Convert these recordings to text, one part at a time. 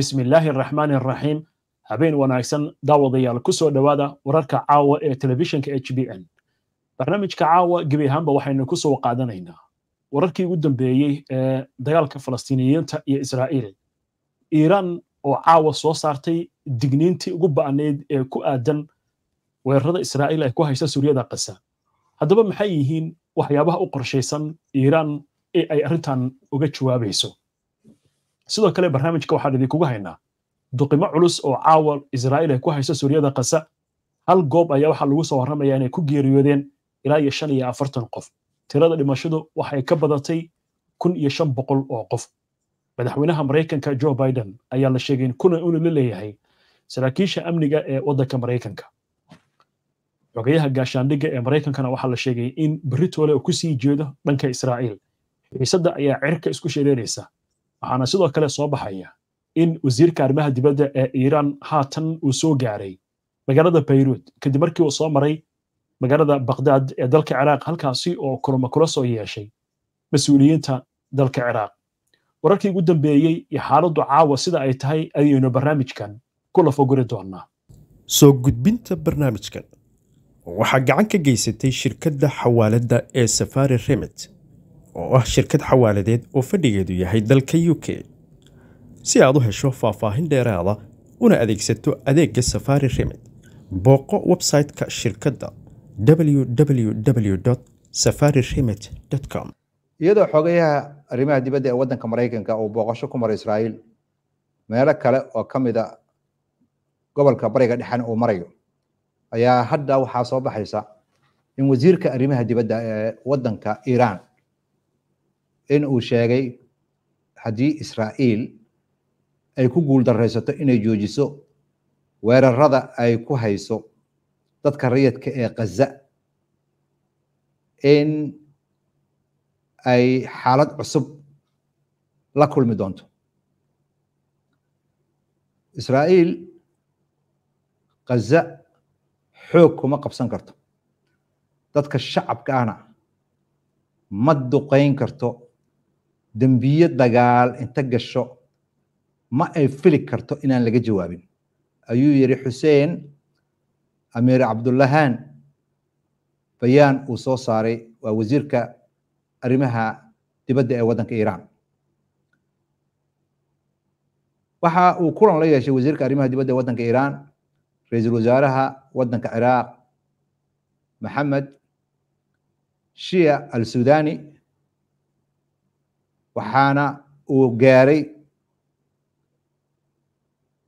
bismi illaahi araxmaani araxiim habeen wanaagsan daawadayaal kusoo soo dhowaada wararka caawa ee telefishinka h b n barnaamijka caawa gebi ahaanba waxaynu kusoo qaadanaynaa wararkii ugu dambeeyey ee dagaalka falastiiniyiinta iyo israa'iil iiraan oo caawa soo saartay digniintii ugu ba'nayd ee ku aadan weerarada israa'iil ay ku haysa suuriyada kasa haddaba maxay yihiin waxyaabaha u qorshaysan iiraan ee ay arrintan uga jawaabayso sidoo kale barnaamijka waxaan idinkugu haynaa duqimo culus oo caawa israa'iil ay ah ku hayso suuriyada kasa hal goob ayaa waxaa lagu soo warramayaa inay ku geeriyoodeen ilaa iyo shan iyo afartan qof tirada dhimashadu waxay ka badatay kun iyo shan boqol oo qof madaxweynaha maraykanka joe biden ayaa la sheegay in kuna una la leeyahay saraakiisha amniga ee waddanka maraykanka xogayaha gaashaandhigga ee maraykankana waxaa la sheegay in beritoole uu ku sii jeedo dhanka israa'iil xiisadda ayaa cirka isku sheedeynaysa waxaana sidoo kale soo baxaya in wasiirka arrimaha dibadda ee iiraan haatan uu soo gaaray magaalada bayruud kadib markii uu soo maray magaalada bakdaad ee dalka ciraaq halkaasi oo kulamo kula soo yeeshay mas-uuliyiinta dalka ciraaq wararkii ugu dambeeyey iyo xaaladdu caawa sida ay tahay ayaynu barnaamijkan ku lafoguri doonnaa soo gudbinta barnaamijkan waxaa gacan ka geysatay shirkadda xawaaladda ee safaari remet oo ah shirkad xawaaladeed oo fadhigeedu yahay dalka u k si aad u hesho faahfaahin dheeraada una adeegsato adeega safari remit booqo website-ka shirkadda www safari remit com iyadoo xogayaha arrimaha dibadda ee waddanka maraykanka uu booqasho ku maray israa'iil meelo kale oo ka mid a gobolka bariga dhexan uu marayo ayaa hadda waxaa soo baxaysa in wasiirka arrimaha dibadda ee waddanka iiraan in uu sheegay haddii israa'iil ay ku guuldarraysato inay joojiso weerarada ay ku hayso dadka rayadka ee khaza in ay xaalad cusub la kulmi doonto israa'iil khaza xoog kuma qabsan karto dadka shacabka ahna ma duqayn karto dembiyo dagaal inta gasho ma ay fili karto inaan laga jawaabin ayuu yidhi xuseen amiir cabdullahaan bayaan uu soo saaray waa wasiirka arrimaha dibadda ee waddanka iiraan waxa uu kulan la yeeshay wasiirka arrimaha dibadda ee waddanka iiraan ra-iisul wasaaraha waddanka ciraaq maxamed shia al suudani waxaana uu gaaray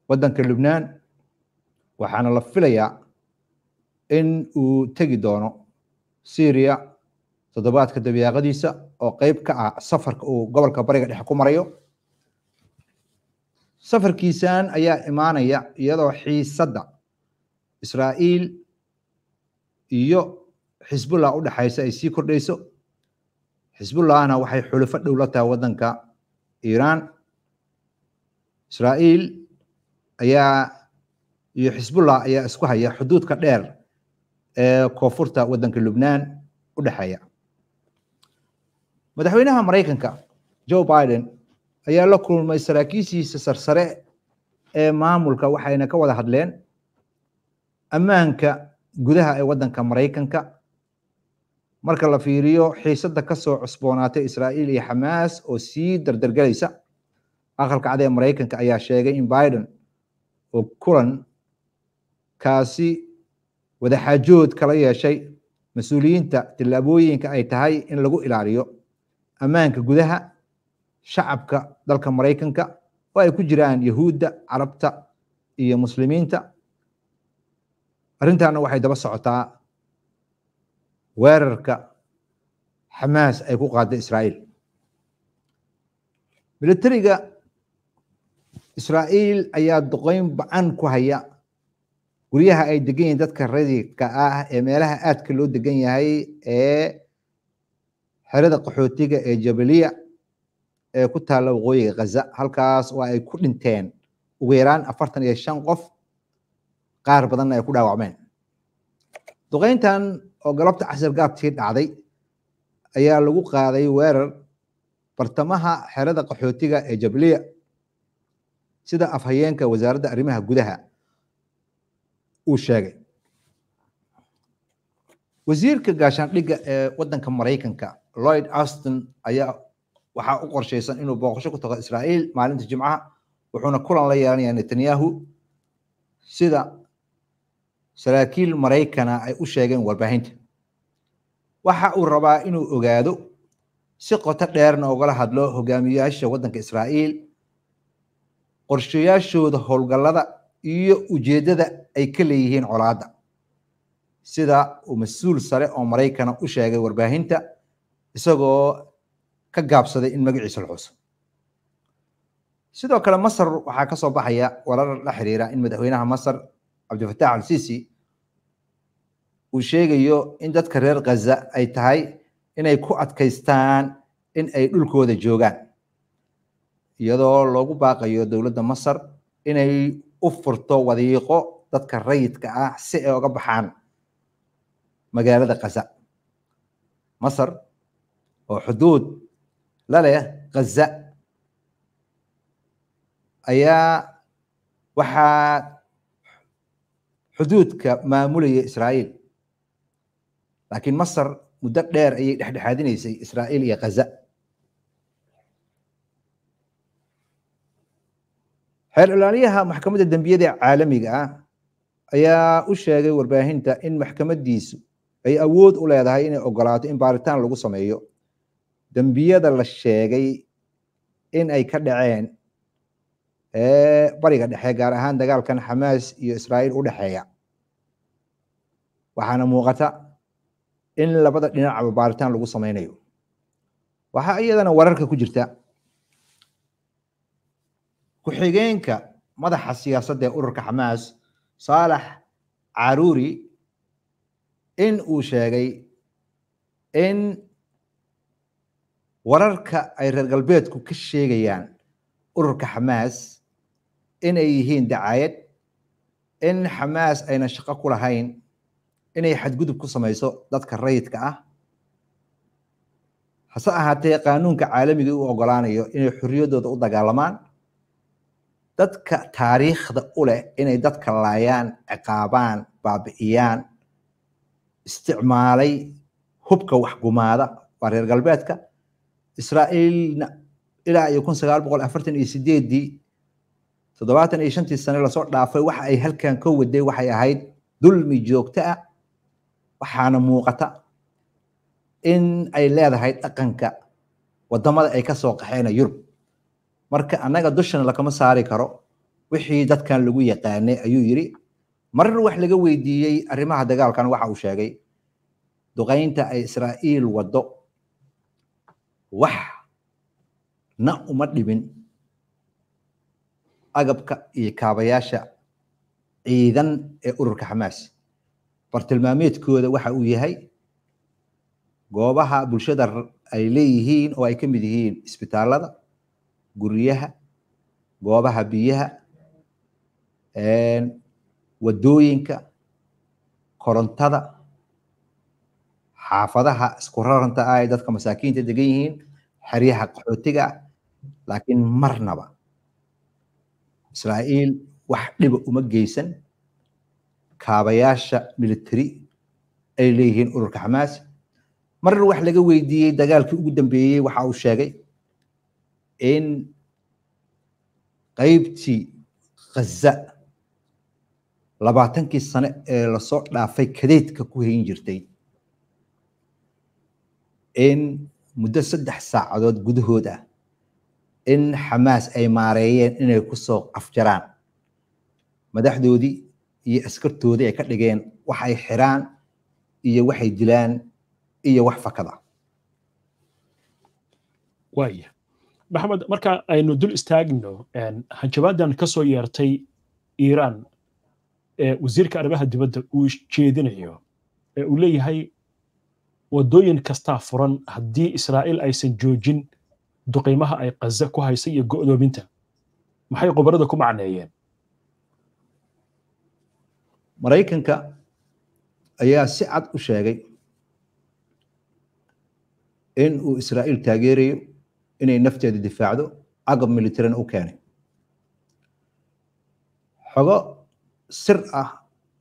waddanka lubnaan waxaana la filayaa in uu tegi doono syria toddobaadka dabyaaqadiisa oo qeyb ka ah safarka uu gobolka bariga dhexe ku marayo safarkiisan ayaa imaanaya iyadoo xiisadda israa'iil iyo xisbullah u dhexaysa ay sii kordhayso xisbullahna waxay xulufo dhow la tahay waddanka iiraan israa'iil ayaa iyo xisbullah ayaa isku haya xuduudka dheer ee koonfurta waddanka lubnaan u dhexeeya madaxweynaha maraykanka joe biden ayaa la kulmay saraakiishiisa sarsare ee maamulka waxayna ka wada hadleen ammaanka gudaha ee waddanka maraykanka marka la fiiriyo xiisada kasoo cusboonaatay israa'iil iyo xamaas oo sii dardargelaysa aqalka cad ee maraykanka ayaa sheegay in biden oo kulan kaasi wadaxaajood kala yeeshay mas-uuliyiinta tillaabooyinka ay tahay in lagu ilaaliyo ammaanka gudaha shacabka dalka maraykanka oo ay ku jiraan yahuudda carabta iyo muslimiinta arrintaana waxay daba socotaa weerarka xamaas ay ku qaaday israa'iil militariga israa'iil ayaa duqeyn ba-an ku haya guryaha ay degan yihiin dadka rayidka ah ee meelaha aadka loo degan yahay ee xerada qaxootiga ee jabaliya ee ku taalla waqooyiga khaza halkaas oo ay ku dhinteen ugu yaraan afartan iyo shan qof qaar badanna ay ku dhaawacmeen duqayntan oo galabta casir dhacday ayaa lagu qaaday weerar bartamaha xerada qaxootiga ee jabliya sida afhayeenka wasaaradda arrimaha gudaha uu sheegay wasiirka gaashaandhigga ee waddanka maraykanka lloyd austin ayaa waxaa u qorshaysan inuu booqasho ku tago israa'iil maalinta jimcaha wuxuuna kulan la yeelanayaa netanyahu sida saraakiil maraykana ay u sheegeen warbaahinta waxa uu rabaa inuu ogaado si qoto dheerna ugala hadlo hogaamiyaasha waddanka israa'iil qorshayaashooda howlgallada iyo ujeeddada ay ka leeyihiin colaadda sida uu mas-uul sare oo maraykana u sheegay warbaahinta isagoo ka gaabsaday in magaciisa la xuso sidoo kale masar waxaa ka soo baxaya warar la xiriira in madaxweynaha masar cabdifataax al-sisi uu sheegayo in dadka reer khaza ay tahay inay ku adkaystaan in ay dhulkooda joogaan iyadoo loogu baaqayo dowladda masar inay u furto wadiiqo dadka rayidka ah si ay oga baxaan magaalada khaza masar oo xuduud la leh khaza ayaa waxaa xuduudka maamulaya israa'iil laakiin masar muddo dheer ayay dhexdhexaadinaysay israa'iil iyo khaza xeer ilaaliyaha maxkamadda dembiyada caalamiga ah ayaa u sheegay warbaahinta in maxkamaddiisu ay awood u leedahay inay ogolaato in baaritaan lagu sameeyo dembiyada la sheegay in ay ka dhaceen bariga dhexe gaar ahaan dagaalkan xamaas iyo israa'iil u dhexeeya waxaana muuqata in labada dhinacba baaritaan lagu samaynayo waxaa iyadana wararka ku jirta ku-xigeenka madaxa siyaasadda ee ururka xamaas saalax caruuri in uu sheegay in wararka ay reer galbeedku ka sheegayaan ururka xamaas inay yihiin dacaayad in xamaas ayna shaqo ku lahayn inay xadgudub ku samayso dadka rayidka ah hase ahaatee qaanuunka caalamiga u ogolaanayo inay xorriyaddooda u dagaalamaan dadka taariikhda u leh inay dadka laayaan ciqaabaan baabi'iyaan isticmaalay hubka waxgumaada waa reer galbeedka israa'iilna ilaa iyo kun sagaal boqol afartan iyo sideedii toddobaatan iyo shantii sane lasoo dhaafay waxa ay halkan ka waday waxay ahayd dulmi joogto ah waxaana muuqata in ay leedahay dhaqanka wadamada ay ka soo qaxeena yurub marka annaga dushana lakama saari karo wixii dadkan lagu yaqaanay ayuu yidhi marar wax laga weydiiyey arrimaha dagaalkan waxa uu sheegay duqaynta ay israa'iil waddo wax na uma dhibin agabka iyo kaabayaasha ciidan ee ururka xamaas bartilmaameedkooda waxa uu yahay goobaha bulshada ay leeyihiin oo ay ka mid yihiin isbitaalada guryaha goobaha biyaha wadooyinka korontada xaafadaha isku raranta ah ee dadka masaakiinta degan yihiin xeryaha qaxootiga laakiin marnaba israa'iil wax dhiba uma geysan kaabayaasha militari ay leeyihiin ururka xamaas marna wax laga weydiiyey dagaalkii ugu dambeeyey waxa uu sheegay in qaybtii khaza labaatankii sane ee lasoo dhaafay kadeedka ku hayn jirtay in muddo saddex saacadood gudahood ah in xamaas ay maareeyeen inay ku soo afjaraan madaxdoodii iyo askartoodii ay ka dhigeen waxay xiraan iyo waxay dilaan iyo wax fakada waaya maxamed marka aynu dul istaagno hanjabaadan ka soo yeertay iiraan ee wasiirka arrimaha dibadda uu jeedinayo ee uu leeyahay waddooyin kastaa furan haddii israa'iil aysan joojin duqiimaha ay qaza ku haysa iyo go'doominta maxay qobarada ku macneeyeen maraykanka ayaa si cad u sheegay in uu israa'iil taageerayo inay nafteeda difaacdo agab militarin u keenay xogo sir ah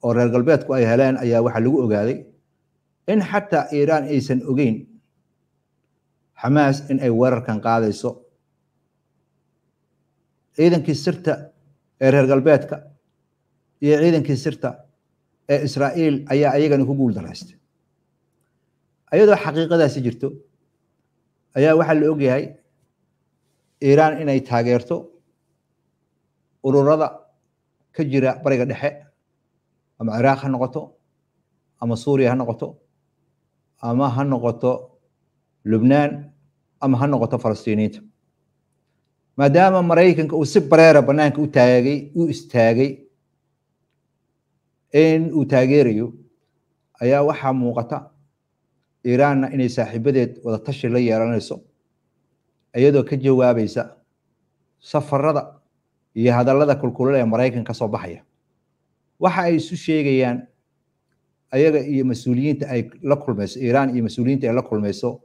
oo reer galbeedku ay heleen ayaa waxaa lagu ogaaday in xataa iiraan aysan ogeyn xamaas in ay weerarkan qaadayso ciidankii sirta ee reer galbeedka iyo ciidankii sirta ee israa'iil ayaa ayagana ku guul daraystay ayadoo xaqiiqadaasi jirto ayaa waxaa la ogyahay iiraan inay taageerto ururada ka jira bariga dhexe ama ciraaq ha noqoto ama suuriya ha noqoto ama ha noqoto lubnaan ama ha noqoto falastiiniinta maadaama maraykanka uu si bareera banaanka u taagay u istaagay in uu taageerayo ayaa waxaa muuqata iraanna inay saaxiibadeed wadatashi la yeelanayso iyadoo ka jawaabaysa safarada iyo hadallada kulkulal ee maraykan ka soo baxaya waxa ay isu sheegayaan ayaga iyo mas-uuliyiinta ay la kulmayso iiraan iyo mas-uuliyiinta ay la kulmayso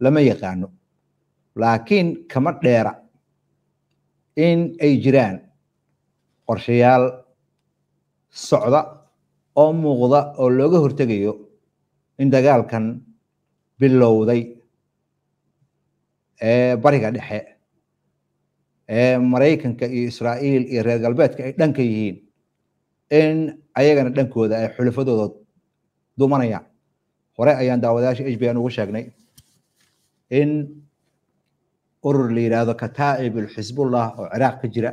lama yaqaano laakiin kama dheera in ay jiraan qorshayaal socda oo muuqda oo looga hortegayo in dagaalkan bilowday ee bariga dhexe ee maraykanka iyo israa'iil iyo reer galbeedka ay dhanka yihiin in ayagana dhankooda ay xulafadooda dumanayaan hore ayaan daawadayaasha h b n ugu sheegnay in urur la yidhaahdo kataa'ib alxisbullah oo ciraaq ka jira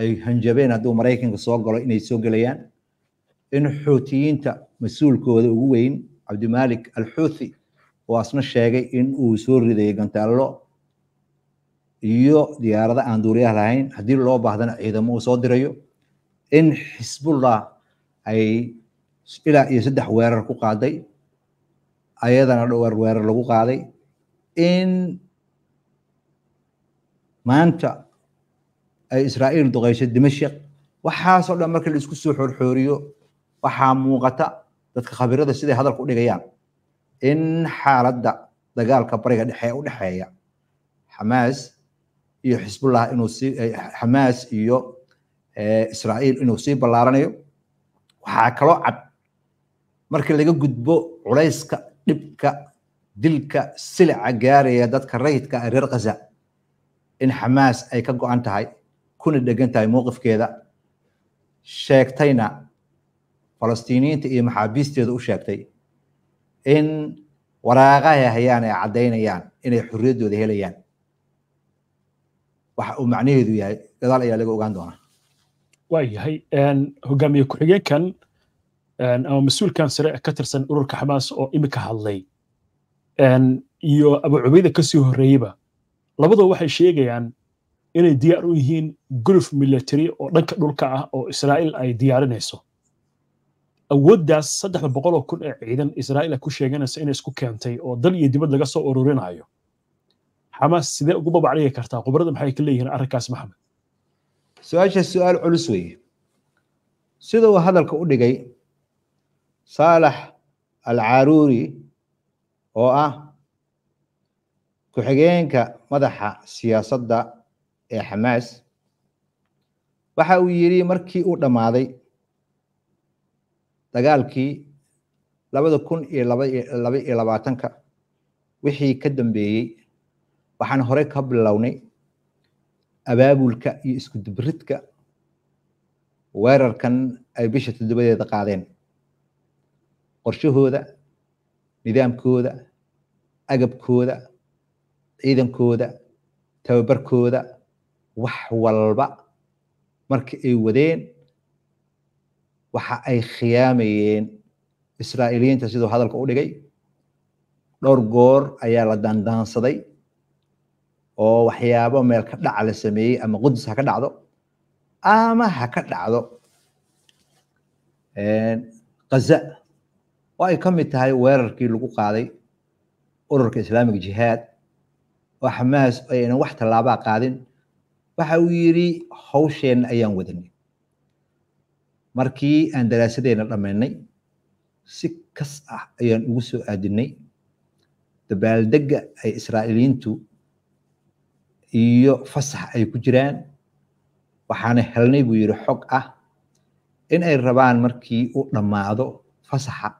ay hanjabeen hadduu maraykanka soo galo inay soo gelayaan in xuutiyiinta mas-uulkooda ugu weyn cabdimaalik alxuuthi oo sheegay in uu soo riday gantaallo iyo diyaarada aan duuriyaha lahayn haddii loo baahdana ciidamo uu soo dirayo in xisbullah ay ilaa iyo saddex weerar ku qaaday ayadana dhowr weerar lagu qaaday in maanta ay israa'iil duqayso dimashik waxaasoo dhan marka la isku soo xoorxooriyo waxaa muuqata dadka khabiirada siday hadalka u dhigayaan in xaaladda dagaalka bariga dhexe u dhexeeya xamaas iyo xisbullah inuu sii eh, xamaas iyo eh, israa'iil inuu sii ballaaranayo waxaa kaloo cad markii laga gudbo culayska dhibka dilka silica gaaraya dadka rayidka ee ah reer khaza in xamaas ay ka go'an tahay kuna dhegan tahay mowqifkeeda sheegtayna falastiiniyiinta iyo maxaabiisteeda u sheegtay in waraaqaha hayaan ay caddaynayaan inay xorriyaddooda helayaan waxa uu macnaheedu yahay gadaal ayaa laga ogaan doonaa waayahay hogaamiye ku-xigeenkan ama mas-uulkan sare ka tirsan ururka xamaas oo imika hadlay iyo abu cubayda ka sii horreeyeyba labadoo waxay sheegayaan inay diyaar u yihiin guluf military oo dhanka dhulka ah oo israa'iil ay diyaarinayso awooddaas saddexda boqoloo kun ee ciidan israa'iila ku sheeganaysa inay isku keentay oo dal iyo dibad laga soo ururinayo xamaas sidee ugu babacdhigi kartaa khubrada maxay ka leeyihiin arrinkaas maxamed su-aasha su-aal culus weeye sida uu hadalka u dhigay saalax alcaruuri oo ah ku-xigeenka madaxa siyaasadda ee xamaas waxa uu yidhi markii uu dhammaaday dagaalkii labada kun iyo laba iyo labaatanka wixii ka dambeeyey waxaan horey ka bilownay abaabulka iyo isku dibridka weerarkan ay bisha toddobadeeda qaadeen qorshahooda nidaamkooda agabkooda ciidankooda tababarkooda wax walba marka ay wadeen waxa ay khiyaamayeen israa'iiliyiinta siduu hadalka u dhigay dhowr goor ayaa la daandaansaday oo waxyaabo meel ka dhaca la sameeyey ama qudus ha ka dhacdo ama ha ka dhacdo kaza oo ay ka mid tahay weerarkii lagu qaaday ururka islaamiga jihaad oo xamaas aynan wax tallaabaa qaadin waxa uu yidhi hawsheenna ayaan wadanay markii aan daraasadeyna dhammaynay si kas ah ayaan ugu soo aadinay dabaaldegga ay israa'iiliyiintu iyo fasax ay ku jiraan waxaana helnay buu yidhi xog ah in ay rabaan markii u dhammaado fasaxa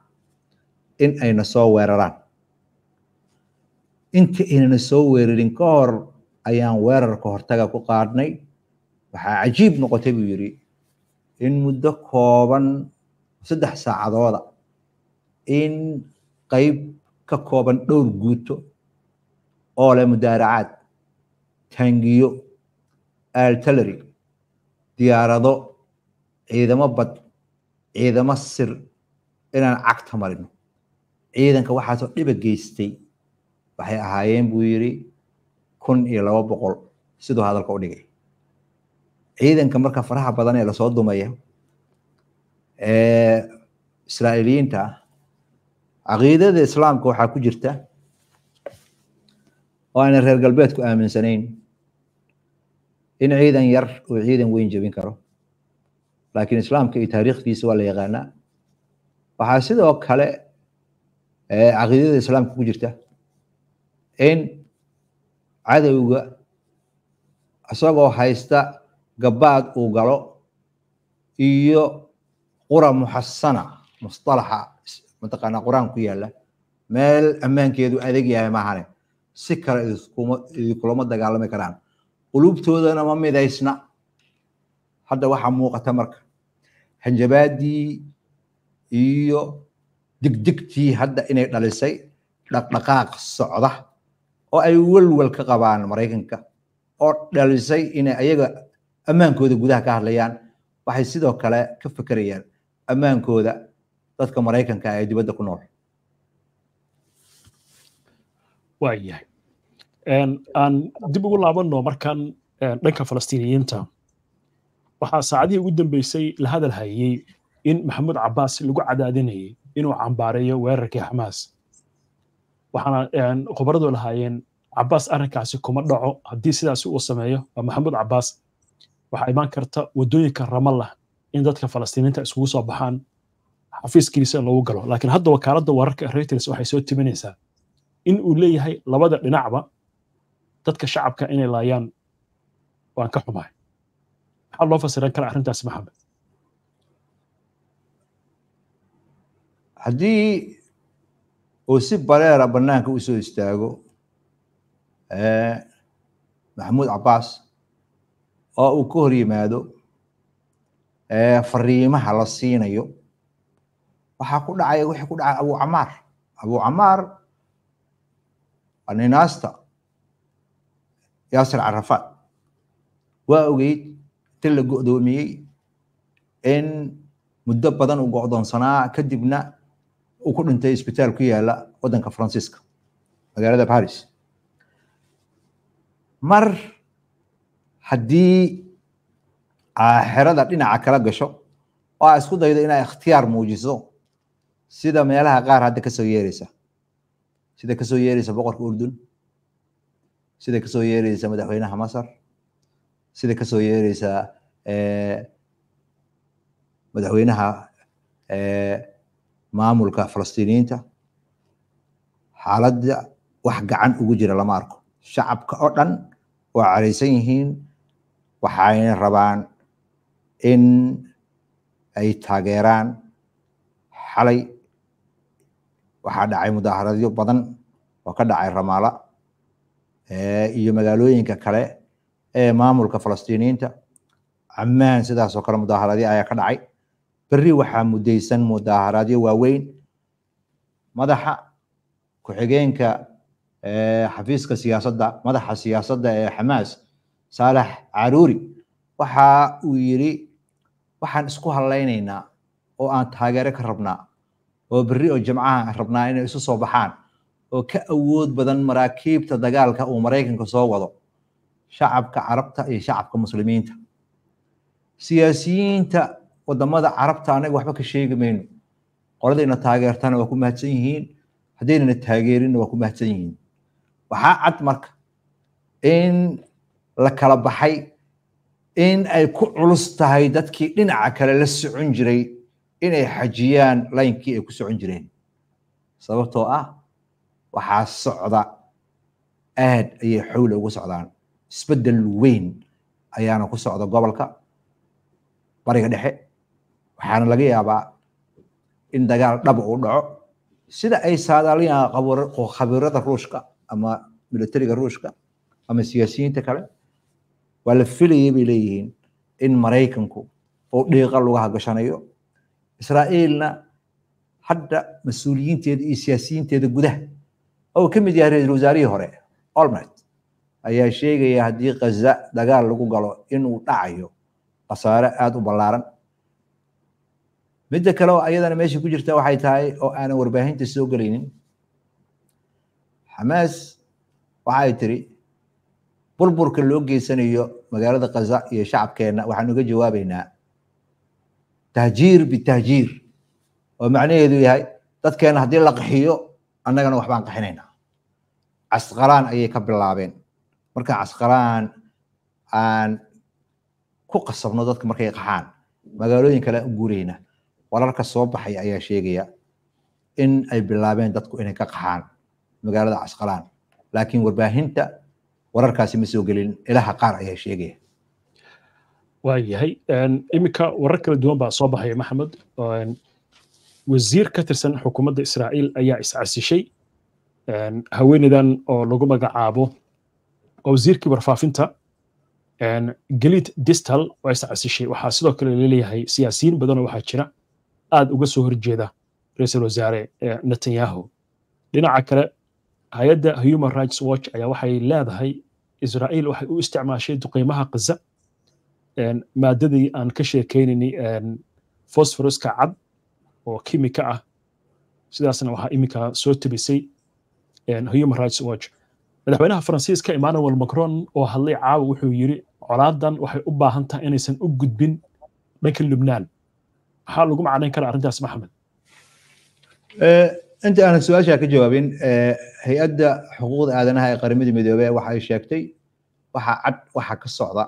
in ayna soo weeraraan inta aynana soo weerarin ka hor ayaan weerarka hortaga ku qaadhnay waxaa cajiib noqotay buu yidhi in muddo kooban saddex saacadooda in qayb ka kooban dhowr guuto oo leh mudaaracaad taangiyo artillery diyaarado ciidamo bad ciidamo sir inaan cagta marino ciidanka waxaasoo dhiba geystay waxay ahaayeen buu yidhi kun iyo laba boqol siduu hadalka u dhigay ciidanka marka faraha badan ee lasoo dumaya ee israa'iiliyiinta caqiidada islaamka waxaa ku jirta oo aana reer galbeedku aaminsanayn in ciidan yar uu ciidan weyn jebin karo laakiin islaamka iyo taariikhdiisa waa la yaqaanaa waxaa sidoo kale caqiidada islaamka ku jirta in cadowga isagoo haysta gabaad uu galo iyo qura muxasana mustalaxa mataqaana qur-aan ku yaalla meel ammaankeedu adeg yahay maahane si kale idinkulama dagaalami karaan qulubtoodana ma midaysna hadda waxaa muuqata marka hanjabaadii iyo digdigtii hadda inay dhalisay dhaqdhaqaaq socda oo ay welwel ka qabaan maraykanka oo dhalisay inay ayaga ammaankooda gudaha ka hadlayaan waxay sidoo kale ka fekerayaan ammaankooda dadka maraykanka ah ee dibadda ku nool waayahay aan dib ugu laabanno markan dhanka falastiiniyiinta waxaa saacadihii ugu dambeysay la hadal hayey in maxamuud cabaas lagu cadaadinayay inuu cambaareeyo weerarkii xamaas waxaana khubaradu lahaayeen cabaas arrinkaasi kuma dhaco haddii sidaasi uu sameeyo waa maxamuud cabaas waxaa imaan karta waddooyinka ramallah in dadka falastiiniinta isugu soo baxaan xafiis xafiiskiisa lagu galo laakiin hadda wakaaladda wararka reuters waxay soo timinaysaa in uu leeyahay labada dhinacba dadka shacabka inay laayaan waan ka xumahay maxaa loo fasiran kara arrintaas maxamed haddii uu si bareera bannaanka u soo istaago eh, maxamuud cabbaas oo uu ka hor yimaado fariimaha la siinayo waxaa ku dhacaya wixii ku dhacay abuucamaar camaar camaar waa ninaasta yaasir carafaad waa ogeyd inta la go'doomiyey in muddo badan uu go'doonsanaa kadibna uu ku dhintay isbitaal ku yaala waddanka faransiiska magaalada baris mar haddii xerada dhinaca kala gasho oo a isku daydo inaa ikhtiyaar muujiso sida meelaha qaar hadda kasoo yeereysa sida kasoo yeereysa boqorka urdun sida kasoo yeereysa madaxweynaha masar sida kasoo yeereysa eh, madaxweynaha eh, maamulka falastiiniyiinta xaaladda wax gacan ugu jira lama arko shacabka oo dhan waa careysan yihiin waxayna rabaan in ay taageeraan xalay waxaa dhacay mudaaharadyo badan oo ka dhacay ramaala iyo magaalooyinka kale ee maamulka falastiiniyiinta ammaan sidaas oo kale mudaaharadyo ayaa ka dhacay berri waxaa mudaysan mudaaharadyo waaweyn madaxa ku-xigeenka xafiiska siyaasadda madaxa siyaasadda ee xamaas saalax caruuri waxa uu yidhi waxaan isku hallaynaynaa oo aan taageere ka rabnaa oo berri oo jamcaha rabnaa inay isu soo baxaan oo ka awood badan maraakiibta dagaalka uu maraykanka soo wado shacabka carabta iyo shacabka muslimiinta siyaasiyiinta wadamada carabta anaga waxba ka sheegi mayno qoladayna taageertana waa ku mahadsan yihiin haddaynana taageerinna waa ku mahadsan yihiin waxaa cad marka in la kala baxay in ay ku culus tahay dadkii dhinaca kale la socon jiray inay xajiyaan laynkii ay ku socon jireen sababtoo ah waxaa socda aad ayay xowle ugu socdaan isbeddel weyn ayaana ku socda gobolka bariga dhexe waxaana laga yaabaa in dagaal dhab uu dhaco sida ay saadaaliyaha khabiirada ruushka ama militariga ruushka ama siyaasiyiinta kale waa la filayay bay leeyihiin in maraykanku uu dhiiqa lugaha gashanayo israa'iilna hadda mas-uuliyiinteeda iyo siyaasiyiinteeda gudaha oo ka mid yahay ra-isul wasaarihii hore olmert ayaa sheegaya haddii khaza dagaal lagu galo inuu dhacayo khasaare aada u ballaaran midda kale oo ayadana meesha ku jirta waxay tahay oo aanan warbaahinta soo gelaynin xamaas waxa ay tiri burburka loo geysanayo magaalada khaza iyo shacabkeena waxaan uga jawaabaynaa tahjiir bitahjiir oo macnaheedu yahay dadkeena haddii la qaxiyo annagana waxbaan qaxinaynaa casqaraan ayay ka bilaabeen marka casqaraan aan ku qasabno dadka markay qaxaan magaalooyin kale aan u guurayna wararka soo baxay ayaa sheegaya in ay bilaabeen dadku inay ka qaxaan magaalada casqaraan laakiin warbaahinta wararkaasi ma soo gelin ilaha qaar ayaa sheegaya waayahay iminka warar kala duwan baa soo baxaya maxamed wasiir ka tirsan xukuumadda israa'iil ayaa iscasishay haweeneydan oo lagu magacaabo waa wasiirkii warfaafinta gelid distal waa iscasishay waxaa sidoo kale laleeyahay siyaasiyiin badanoo waxaa jira aad uga soo horjeeda ra-iisul wasaare eh, netanyahu dhinaca kale hay-adda human rights watch ayaa waxay leedahay israa'iil waxay u isticmaashay duqeymaha khaza maadadii aan ka sheekaynaynay phosphoruska cad oo kimika ah sidaasna waxaa iminka soo tabisay human rights watch madaxweynaha faransiiska emmanuel macron oo hadlay caawa wuxuu yiri colaadan waxay u baahan tahay inaysan u gudbin dhanka lubnaan maxaa lagu macnayn karaa arrintaas maxamed inta aanan su aashaa ka jawaabin eh, hay-adda xuquuqda aadanaha ee qaramada midoobe waxa ay sheegtay waxa cad waxa ka socda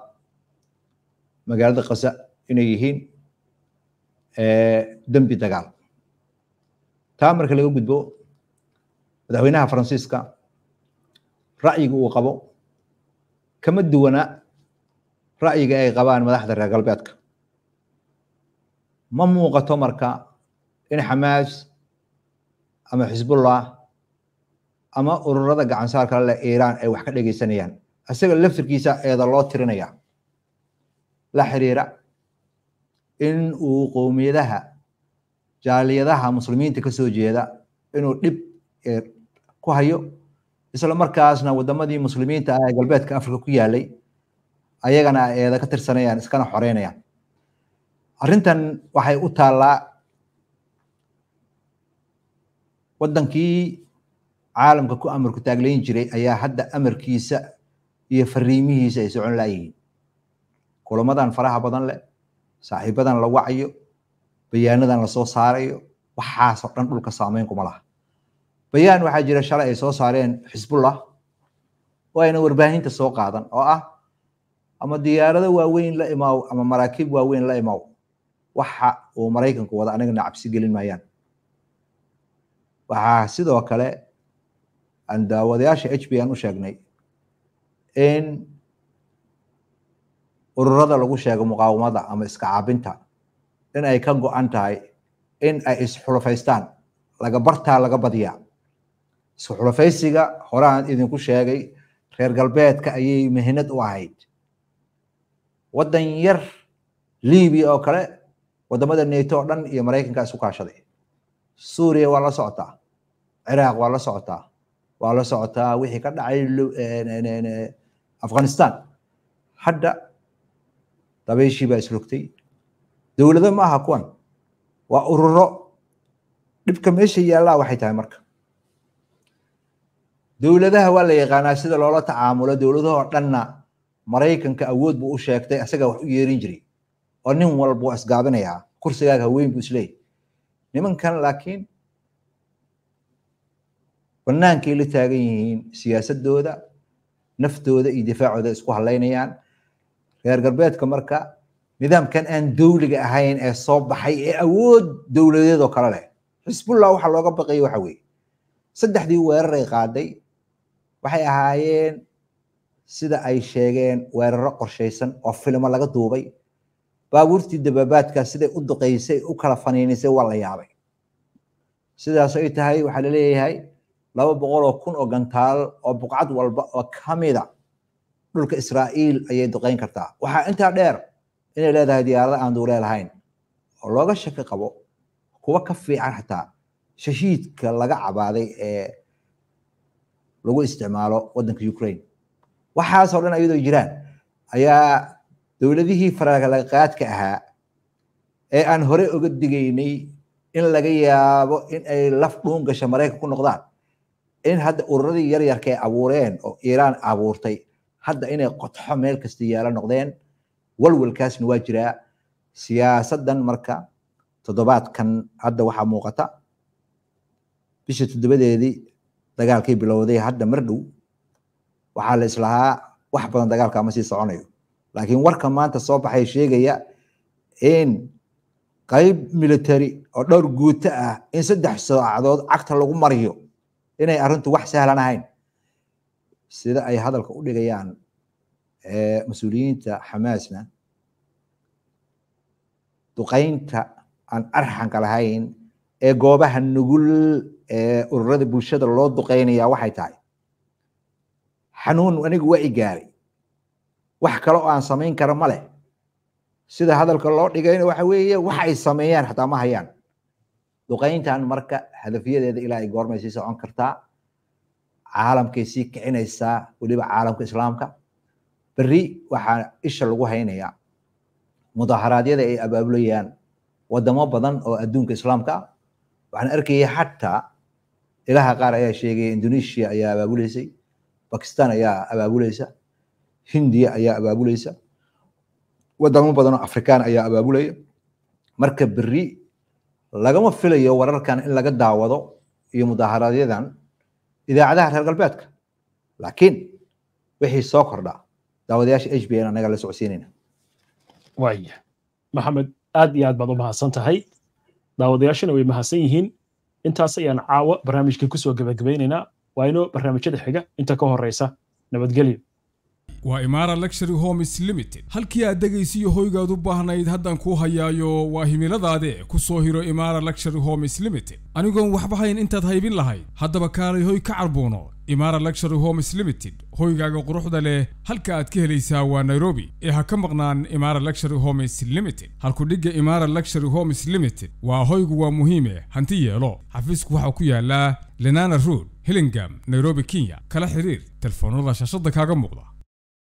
magaalada kasa inay yihiin eh, dembi dagaal taa marka laga gudbo madaxweynaha faransiiska ra'yiga uu qabo kama duwana ra'yiga ay qabaan madaxda reer galbeedka ma muuqato marka in xamaas ama xisbullah ama ururada gacansaarka leh iiraan ay wax ka dhegeysanayaan isaga laftirkiisa eeda loo tirinaya la xiriira in uu qowmiyadaha jaaliyadaha muslimiinta ka soo jeeda inuu dhib e, ku hayo isla markaasna wadamadii muslimiinta ah ee galbeedka africa ku yaalay ayagana eeda ka tirsanayaan iskana xoreynayaan arrintan waxay u taallaa waddankii caalamka ku amarku taaglayn jiray ayaa hadda amarkiisa iyo fariimihiisa ay socon laayihiin kulamadan faraha badan leh saaxiibadan la wacayo bayaanadan lasoo saarayo waxaasoo dhan dhulka saamayn kuma laha bayaan waxaa jira shalay ay soo saareen xisbullah oo ayna warbaahinta soo qaadan oo ah ama diyaarado waaweyn la imaw ama maraakiib waaweyn la imaw waxa uu maraykanku wada anigana cabsi gelin maayaan waxaa sidoo kale aan daawadayaasha h b an u sheegnay in ururada lagu sheego muqaawamada ama iska caabinta in ay ka go-an tahay in ay isxulufaystaan laga bartaa laga badiya isxulafaysiga hore aan idinku sheegay reer galbeedka ayay mihinad u ahayd waddan yar liibiya oo kale waddamada neto oo dhan iyo maraykanka isku kaashaday suuriya waa la socotaa ciraaq waa la socotaa waa la socotaa wixii ka dhacay afghanistan hadda dabayshii baa islogtay dowlado ma aha kuwan waa ururo dhibka meesha yaallaa waxay tahay marka dowladaha waa la yaqaanaa sida loola tacaamulo dowladahoo dhanna maraykanka awood buu u sheegtay asagaa wax u yeerin jiray oo nin walbuu waa isgaabinayaa kursigaaga haweyn buu isleeyahy nimankan laakiin banaankay la taagan yihiin siyaasadooda naftooda iyo difaacooda isku halaynayaan reer galbeedka marka nidaamkan aan dowliga ahayn ee soo baxay ee awood dowladeed oo kale leh xisbullah waxaa looga baqayay waxa weeye saddexdii weeraray qaaday waxay ahaayeen sida ay sheegeen weeraro qorshaysan oo filimo laga duubay baabuurtii dabaabaadkaas siday u duqaysay u kala faniinisay waa la yaabay sidaas ay tahay waxaa laleeyahay laba boqol oo kun oo gantaal oo buqcad walba oo kamida dhulka israa'iil ayay duqayn kartaa waxaa intaa dheer inay leedahay diyaarada aan duuleel lahayn oo looga shaki qabo kuwa ka fiican xataa shashiidka laga cabaaday ee lagu isticmaalo waddanka ukraine waxaasoo dhan ayadoo jiraan ayaa dowladihii faraalaqaadka ahaa ee aan hore oga digaynay in laga yaabo in ay laf dhuun gasha maraykan ku noqdaan in hadda ururadii yaryarka ay abuureen oo iiraan abuurtay hadda inay qodxo meel kasta yaalo noqdeen walwalkaasna waa jiraa siyaasaddan marka toddobaadkan hadda waxaa muuqata bisha toddobadeedii dagaalkii bilowday hadda mar dhow waxaa la islahaa wax badan dagaalka ma sii soconayo laakiin warka maanta soo baxay sheegaya in qayb military oo dhowr guuto ah in saddex saacadood cagta lagu mariyo inay arrintu wax sahlan ahayn sida ay hadalka u dhigayaan mas-uuliyiinta xamaasna duqaynta aan arxanka lahayn ee goobaha nugul ee ururada bulshada loo duqaynaya waxay tahay xanuun anigu waa i gaaray wax kale oo aan samayn kara ma leh sida hadalka loo dhigayna waxa weeye wax ay sameeyaan xataa ma hayaan duqayntan marka hadafyadeeda ilaa ay goormay sii socon kartaa caalamkay sii kicinaysaa weliba caalamka islaamka berri waxaa isha lagu haynayaa mudaharaadyada ay abaabulayaan wadamo badan oo adduunka islaamka ah waxaan arkayay xataa ilaha qaar ayaa sheegaya indonesia ayaa abaabulaysay bakistan ayaa abaabulaysa hindiya ayaa abaabulaysa wadamo badanoo afrikaan ayaa abaabulaya marka beri lagama filayo wararkan in laga daawado iyo mudaaharaadyadan idaacadaha reer galbeedka laakiin wixii soo kordhaa daawadayaasha h b n annagaa la socodsiinayna waaya maxamed aad iyo aad baad u mahadsan tahay daawadayaashuna way mahadsan yihiin intaas ayaan caawo barnaamijka kusoo gebagabaynaynaa waa inoo barnaamijyada xiga inta ka horeysa nabadgelyo waa imaara luxury homes limited halkii aad dhegaysiyo hoygaad u baahnayd haddaan kuu hayaayo waa himiladaade ku soo hiro imaara luxury homes limited anigoon waxba hayn intaad haybin lahayd haddaba kaalay hoy ka carbuuno imaara luxury homes limited hoygaaga quruxda leh halka aad ka helaysaa waa nairobi ee ha ka maqnaan imaara luxury homes limited halku dhigga imaara luxury homes limited waa hoygu waa muhiime hanti yeelo xafiisku waxaa ku yaallaa lenana rood hillingam nairobi kenya kala xiriir telefoonada shaashada kaaga muuqda